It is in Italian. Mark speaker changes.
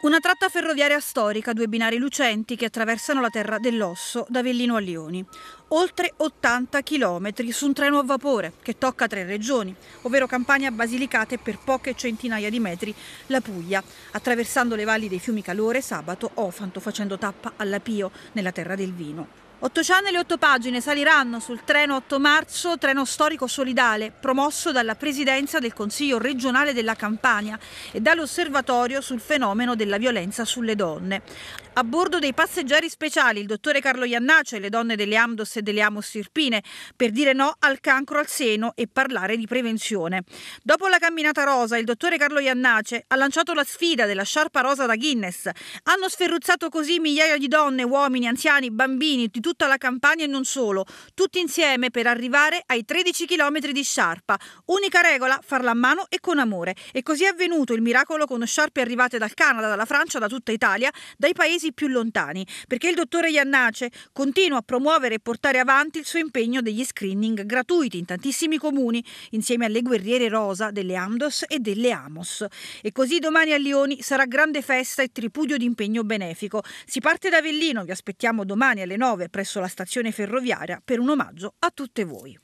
Speaker 1: Una tratta ferroviaria storica, due binari lucenti che attraversano la terra dell'Osso da Vellino a Lioni. Oltre 80 km su un treno a vapore che tocca tre regioni, ovvero Campania, Basilicata e per poche centinaia di metri la Puglia, attraversando le valli dei fiumi Calore, Sabato, Ofanto, facendo tappa alla Pio nella terra del vino. Otto channel e otto pagine saliranno sul treno 8 marzo, treno storico solidale, promosso dalla Presidenza del Consiglio regionale della Campania e dall'Osservatorio sul fenomeno della violenza sulle donne. A bordo dei passeggeri speciali il dottore Carlo Iannaccio e le donne delle Amdos e delle Amos Sirpine per dire no al cancro al seno e parlare di prevenzione. Dopo la camminata rosa il dottore Carlo Iannace ha lanciato la sfida della sciarpa rosa da Guinness. Hanno sferruzzato così migliaia di donne, uomini, anziani, bambini di tutti tutta la Campania e non solo, tutti insieme per arrivare ai 13 km di sciarpa. Unica regola, farla a mano e con amore. E così è avvenuto il miracolo con sciarpe arrivate dal Canada, dalla Francia, da tutta Italia, dai paesi più lontani, perché il dottore Iannace continua a promuovere e portare avanti il suo impegno degli screening gratuiti in tantissimi comuni, insieme alle guerriere rosa delle Amdos e delle Amos. E così domani a Lioni sarà grande festa e tripudio di impegno benefico. Si parte da Avellino, vi aspettiamo domani alle 9 presso la stazione ferroviaria per un omaggio a tutte voi.